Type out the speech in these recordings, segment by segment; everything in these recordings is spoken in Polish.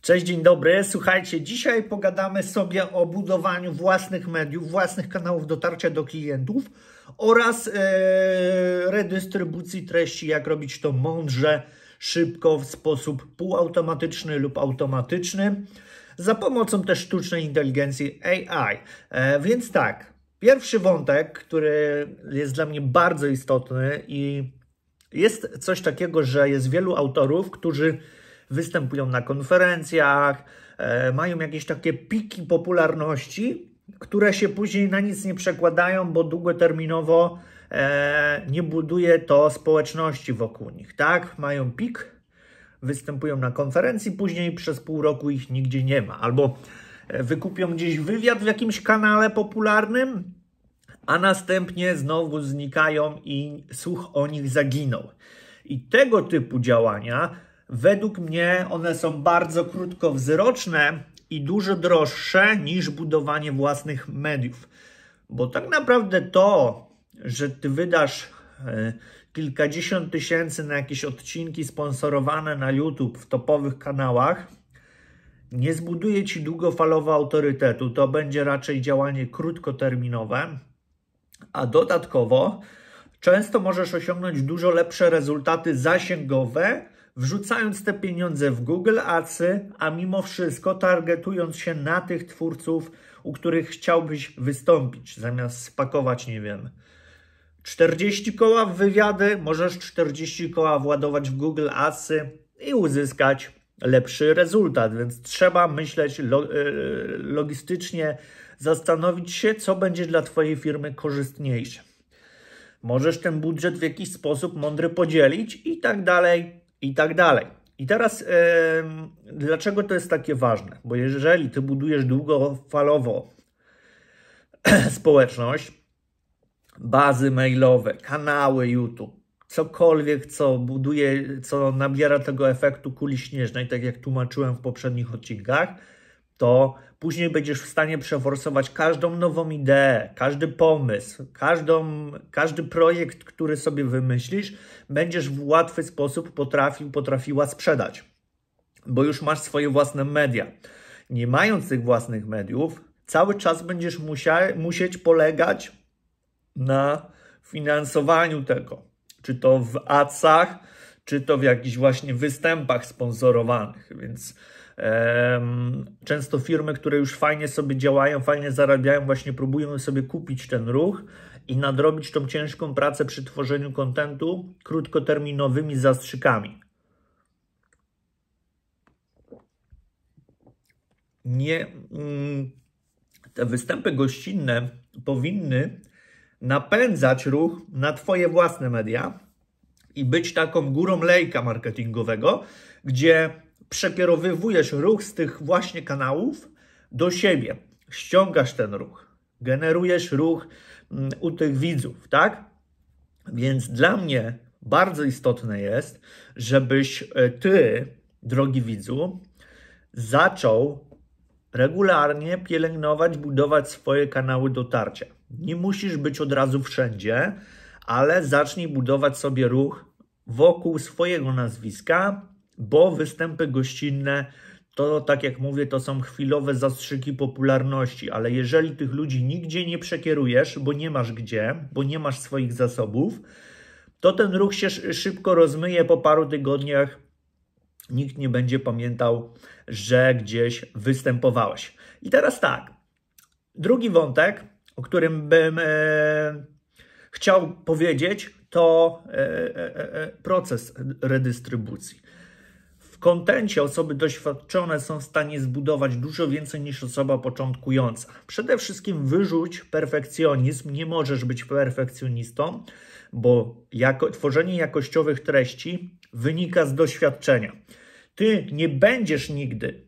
Cześć, dzień dobry. Słuchajcie, dzisiaj pogadamy sobie o budowaniu własnych mediów, własnych kanałów dotarcia do klientów oraz e, redystrybucji treści, jak robić to mądrze, szybko, w sposób półautomatyczny lub automatyczny, za pomocą też sztucznej inteligencji AI. E, więc tak, pierwszy wątek, który jest dla mnie bardzo istotny i jest coś takiego, że jest wielu autorów, którzy występują na konferencjach, e, mają jakieś takie piki popularności, które się później na nic nie przekładają, bo długoterminowo e, nie buduje to społeczności wokół nich, tak? Mają pik, występują na konferencji, później przez pół roku ich nigdzie nie ma, albo e, wykupią gdzieś wywiad w jakimś kanale popularnym, a następnie znowu znikają i słuch o nich zaginął. I tego typu działania Według mnie one są bardzo krótkowzroczne i dużo droższe niż budowanie własnych mediów. Bo tak naprawdę to, że ty wydasz e, kilkadziesiąt tysięcy na jakieś odcinki sponsorowane na YouTube w topowych kanałach, nie zbuduje ci długofalowo autorytetu. To będzie raczej działanie krótkoterminowe, a dodatkowo często możesz osiągnąć dużo lepsze rezultaty zasięgowe wrzucając te pieniądze w Google Adsy, a mimo wszystko targetując się na tych twórców, u których chciałbyś wystąpić, zamiast spakować, nie wiem, 40 koła w wywiady, możesz 40 koła władować w Google Adsy i uzyskać lepszy rezultat, więc trzeba myśleć e, logistycznie, zastanowić się, co będzie dla Twojej firmy korzystniejsze. Możesz ten budżet w jakiś sposób mądry podzielić i tak dalej, i tak dalej. I teraz, dlaczego to jest takie ważne? Bo jeżeli ty budujesz długofalowo społeczność, bazy mailowe, kanały YouTube, cokolwiek, co buduje, co nabiera tego efektu kuli śnieżnej, tak jak tłumaczyłem w poprzednich odcinkach, to później będziesz w stanie przeforsować każdą nową ideę, każdy pomysł, każdą, każdy projekt, który sobie wymyślisz, będziesz w łatwy sposób potrafił, potrafiła sprzedać, bo już masz swoje własne media. Nie mając tych własnych mediów, cały czas będziesz musiał, musieć polegać na finansowaniu tego, czy to w adsach, czy to w jakichś właśnie występach sponsorowanych, więc Często firmy, które już fajnie sobie działają, fajnie zarabiają, właśnie próbują sobie kupić ten ruch i nadrobić tą ciężką pracę przy tworzeniu kontentu krótkoterminowymi zastrzykami. Nie, mm, te występy gościnne powinny napędzać ruch na Twoje własne media i być taką górą lejka marketingowego, gdzie przekierowywujesz ruch z tych właśnie kanałów do siebie. Ściągasz ten ruch, generujesz ruch mm, u tych widzów, tak? Więc dla mnie bardzo istotne jest, żebyś e, ty, drogi widzu, zaczął regularnie pielęgnować, budować swoje kanały dotarcia. Nie musisz być od razu wszędzie, ale zacznij budować sobie ruch wokół swojego nazwiska bo występy gościnne to, tak jak mówię, to są chwilowe zastrzyki popularności, ale jeżeli tych ludzi nigdzie nie przekierujesz, bo nie masz gdzie, bo nie masz swoich zasobów, to ten ruch się szybko rozmyje po paru tygodniach. Nikt nie będzie pamiętał, że gdzieś występowałeś. I teraz tak. Drugi wątek, o którym bym e, chciał powiedzieć, to e, e, e, e proces redystrybucji. W kontencie osoby doświadczone są w stanie zbudować dużo więcej niż osoba początkująca. Przede wszystkim wyrzuć perfekcjonizm. Nie możesz być perfekcjonistą, bo jako, tworzenie jakościowych treści wynika z doświadczenia. Ty nie będziesz nigdy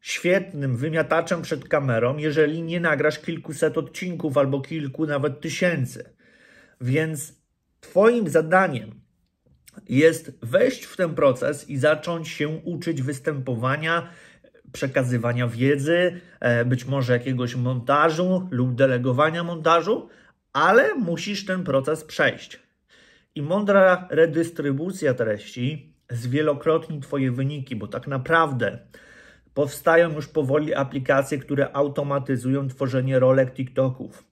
świetnym wymiataczem przed kamerą, jeżeli nie nagrasz kilkuset odcinków albo kilku nawet tysięcy. Więc Twoim zadaniem jest wejść w ten proces i zacząć się uczyć występowania, przekazywania wiedzy, e, być może jakiegoś montażu lub delegowania montażu, ale musisz ten proces przejść. I mądra redystrybucja treści zwielokrotni Twoje wyniki, bo tak naprawdę powstają już powoli aplikacje, które automatyzują tworzenie rolek TikToków.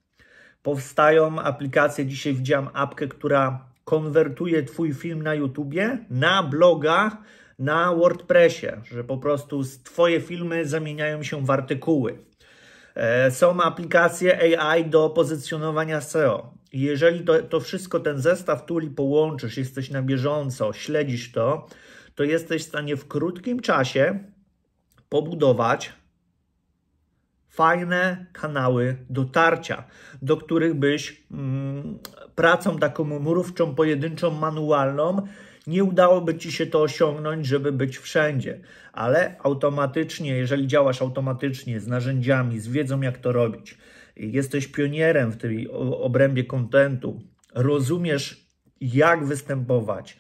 Powstają aplikacje, dzisiaj widziałam apkę, która konwertuje Twój film na YouTubie, na blogach, na WordPressie, że po prostu Twoje filmy zamieniają się w artykuły. E, są aplikacje AI do pozycjonowania SEO. Jeżeli to, to wszystko, ten zestaw tuli połączysz, jesteś na bieżąco, śledzisz to, to jesteś w stanie w krótkim czasie pobudować fajne kanały dotarcia, do których byś mm, pracą taką murówczą, pojedynczą, manualną nie udałoby ci się to osiągnąć, żeby być wszędzie, ale automatycznie, jeżeli działasz automatycznie z narzędziami, z wiedzą, jak to robić, jesteś pionierem w tej obrębie kontentu, rozumiesz, jak występować,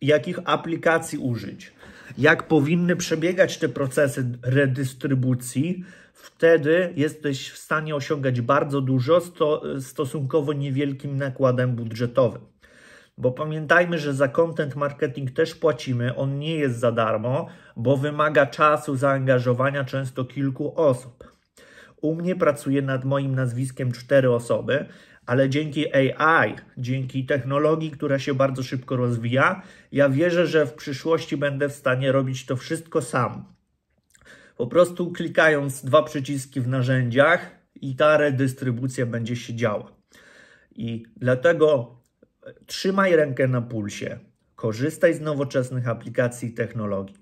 jakich aplikacji użyć, jak powinny przebiegać te procesy redystrybucji, wtedy jesteś w stanie osiągać bardzo dużo sto, stosunkowo niewielkim nakładem budżetowym. Bo pamiętajmy, że za content marketing też płacimy, on nie jest za darmo, bo wymaga czasu zaangażowania często kilku osób. U mnie pracuje nad moim nazwiskiem cztery osoby, ale dzięki AI, dzięki technologii, która się bardzo szybko rozwija, ja wierzę, że w przyszłości będę w stanie robić to wszystko sam po prostu klikając dwa przyciski w narzędziach i ta redystrybucja będzie się działa. I dlatego trzymaj rękę na pulsie, korzystaj z nowoczesnych aplikacji i technologii.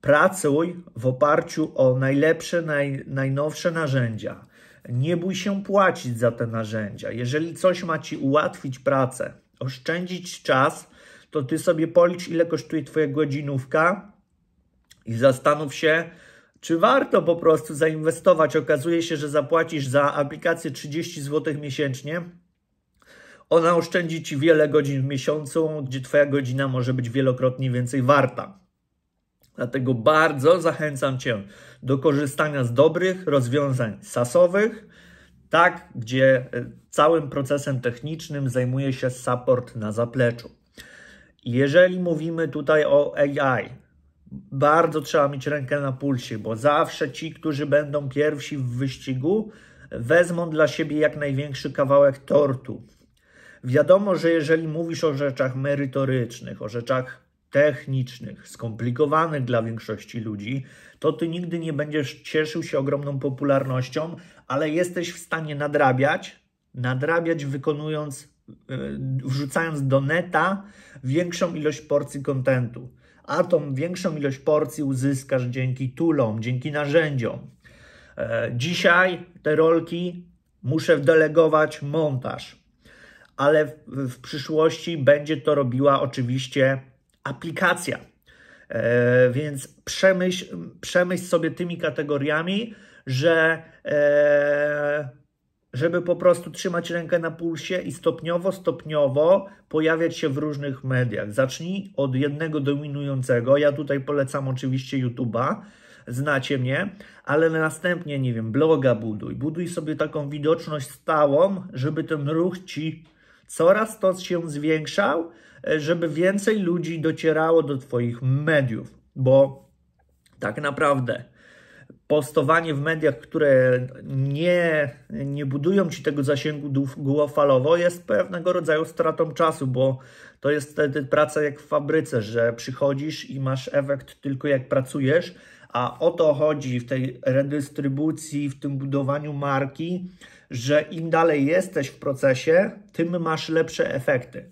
Pracuj w oparciu o najlepsze, naj, najnowsze narzędzia. Nie bój się płacić za te narzędzia. Jeżeli coś ma ci ułatwić pracę, oszczędzić czas, to ty sobie policz, ile kosztuje twoja godzinówka i zastanów się, czy warto po prostu zainwestować? Okazuje się, że zapłacisz za aplikację 30 zł miesięcznie. Ona oszczędzi ci wiele godzin w miesiącu, gdzie Twoja godzina może być wielokrotnie więcej warta. Dlatego bardzo zachęcam Cię do korzystania z dobrych rozwiązań sasowych, tak, gdzie e, całym procesem technicznym zajmuje się support na zapleczu. Jeżeli mówimy tutaj o AI, bardzo trzeba mieć rękę na pulsie, bo zawsze ci, którzy będą pierwsi w wyścigu, wezmą dla siebie jak największy kawałek tortu. Wiadomo, że jeżeli mówisz o rzeczach merytorycznych, o rzeczach technicznych, skomplikowanych dla większości ludzi, to ty nigdy nie będziesz cieszył się ogromną popularnością, ale jesteś w stanie nadrabiać, nadrabiać wykonując, e, wrzucając do neta większą ilość porcji kontentu a tą większą ilość porcji uzyskasz dzięki tulom, dzięki narzędziom. E, dzisiaj te rolki muszę delegować montaż, ale w, w przyszłości będzie to robiła oczywiście aplikacja. E, więc przemyśl, przemyśl sobie tymi kategoriami, że e, żeby po prostu trzymać rękę na pulsie i stopniowo, stopniowo pojawiać się w różnych mediach. Zacznij od jednego dominującego. Ja tutaj polecam oczywiście YouTube'a, znacie mnie, ale następnie, nie wiem, bloga buduj. Buduj sobie taką widoczność stałą, żeby ten ruch ci coraz to się zwiększał, żeby więcej ludzi docierało do Twoich mediów, bo tak naprawdę postowanie w mediach, które nie, nie budują ci tego zasięgu długofalowo, jest pewnego rodzaju stratą czasu, bo to jest wtedy praca jak w fabryce, że przychodzisz i masz efekt tylko jak pracujesz, a o to chodzi w tej redystrybucji, w tym budowaniu marki, że im dalej jesteś w procesie, tym masz lepsze efekty.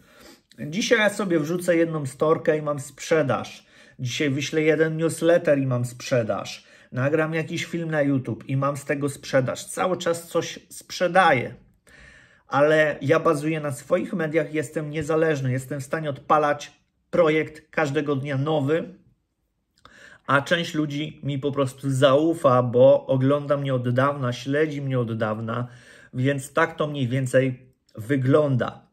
Dzisiaj ja sobie wrzucę jedną storkę i mam sprzedaż. Dzisiaj wyślę jeden newsletter i mam sprzedaż nagram jakiś film na YouTube i mam z tego sprzedaż, cały czas coś sprzedaję, ale ja bazuję na swoich mediach, jestem niezależny, jestem w stanie odpalać projekt każdego dnia nowy, a część ludzi mi po prostu zaufa, bo ogląda mnie od dawna, śledzi mnie od dawna, więc tak to mniej więcej wygląda.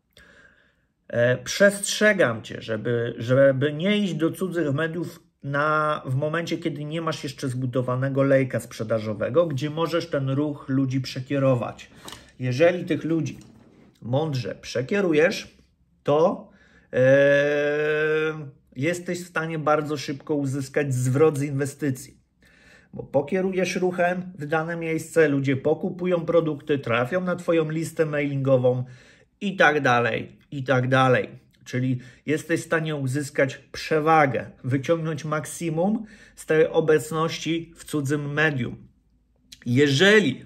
E, przestrzegam cię, żeby, żeby nie iść do cudzych mediów na, w momencie, kiedy nie masz jeszcze zbudowanego lejka sprzedażowego, gdzie możesz ten ruch ludzi przekierować. Jeżeli tych ludzi mądrze przekierujesz, to yy, jesteś w stanie bardzo szybko uzyskać zwrot z inwestycji. Bo pokierujesz ruchem w dane miejsce, ludzie pokupują produkty, trafią na Twoją listę mailingową i tak dalej, i tak dalej. Czyli jesteś w stanie uzyskać przewagę, wyciągnąć maksimum z tej obecności w cudzym medium. Jeżeli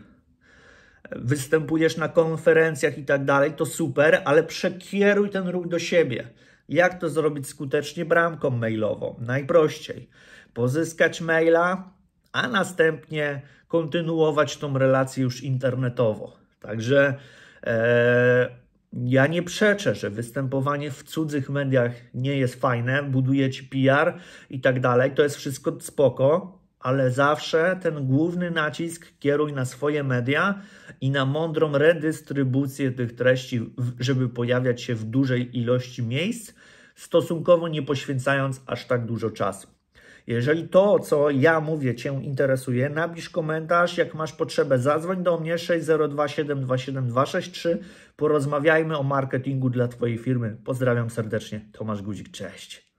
występujesz na konferencjach i tak dalej, to super, ale przekieruj ten ruch do siebie. Jak to zrobić skutecznie? Bramką mailową. Najprościej. Pozyskać maila, a następnie kontynuować tą relację już internetowo. Także e, ja nie przeczę, że występowanie w cudzych mediach nie jest fajne, buduje ci PR i tak dalej, to jest wszystko spoko, ale zawsze ten główny nacisk kieruj na swoje media i na mądrą redystrybucję tych treści, żeby pojawiać się w dużej ilości miejsc, stosunkowo nie poświęcając aż tak dużo czasu. Jeżeli to, co ja mówię, Cię interesuje, napisz komentarz. Jak masz potrzebę, zadzwoń do mnie 602727263. Porozmawiajmy o marketingu dla Twojej firmy. Pozdrawiam serdecznie. Tomasz Guzik, cześć.